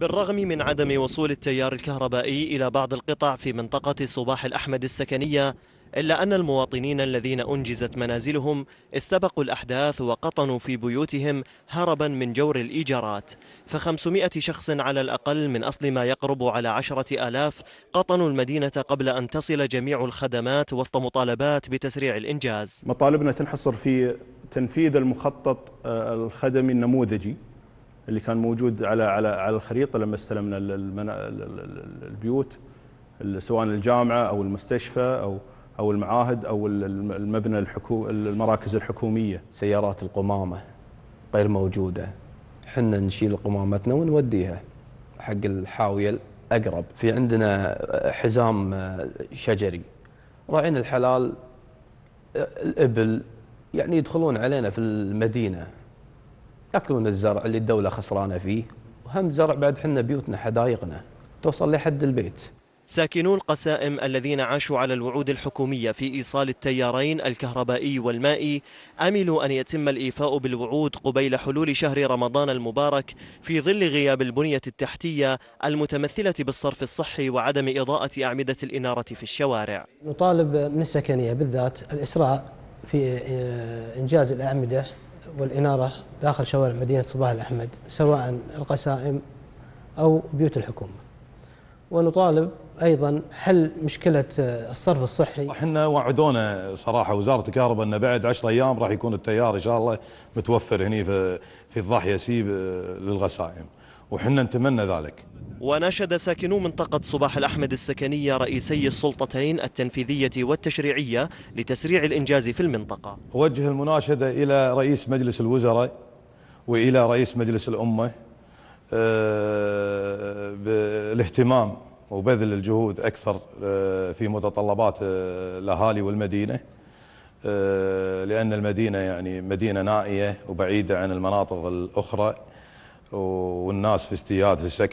بالرغم من عدم وصول التيار الكهربائي إلى بعض القطع في منطقة صباح الأحمد السكنية إلا أن المواطنين الذين أنجزت منازلهم استبقوا الأحداث وقطنوا في بيوتهم هربا من جور الإيجارات ف500 شخص على الأقل من أصل ما يقرب على عشرة آلاف قطنوا المدينة قبل أن تصل جميع الخدمات وسط مطالبات بتسريع الإنجاز مطالبنا تنحصر في تنفيذ المخطط آه، الخدمي النموذجي اللي كان موجود على على على الخريطه لما استلمنا البيوت سواء الجامعه او المستشفى او او المعاهد او المبنى الحكومي المراكز الحكوميه. سيارات القمامه غير موجوده. حنا نشيل قمامتنا ونوديها حق الحاويه الاقرب. في عندنا حزام آه، شجري. راعين الحلال آه، الابل يعني يدخلون علينا في المدينه ياكلون الزرع اللي الدوله خسرانه فيه وهم زرع بعد حنا بيوتنا حدايقنا توصل لحد البيت ساكنو القسائم الذين عاشوا على الوعود الحكومية في إيصال التيارين الكهربائي والمائي أملوا أن يتم الإيفاء بالوعود قبيل حلول شهر رمضان المبارك في ظل غياب البنية التحتية المتمثلة بالصرف الصحي وعدم إضاءة أعمدة الإنارة في الشوارع نطالب من السكنية بالذات الإسراع في آه، إنجاز الأعمدة والإنارة داخل شوارع مدينة صباح الأحمد سواء القسائم أو بيوت الحكومة ونطالب ايضا حل مشكله آه، الصرف الصحي احنا وعدونا صراحه وزاره الكهرباء ان بعد 10 ايام راح يكون التيار ان شاء الله متوفر هنا في في الضاحيه سيب آه، للغسائم وحنا نتمنى ذلك وناشد ساكنو منطقة صباح الأحمد السكنية رئيسي السلطتين التنفيذية والتشريعية لتسريع الإنجاز في المنطقة أوجه المناشدة إلى رئيس مجلس الوزراء وإلى رئيس مجلس الأمة آه، بالاهتمام وبذل الجهود أكثر آه، في متطلبات آه، الأهالي والمدينة لأن المدينة يعني مدينة نائية وبعيدة عن المناطق الأخرى والناس في استياد في السكن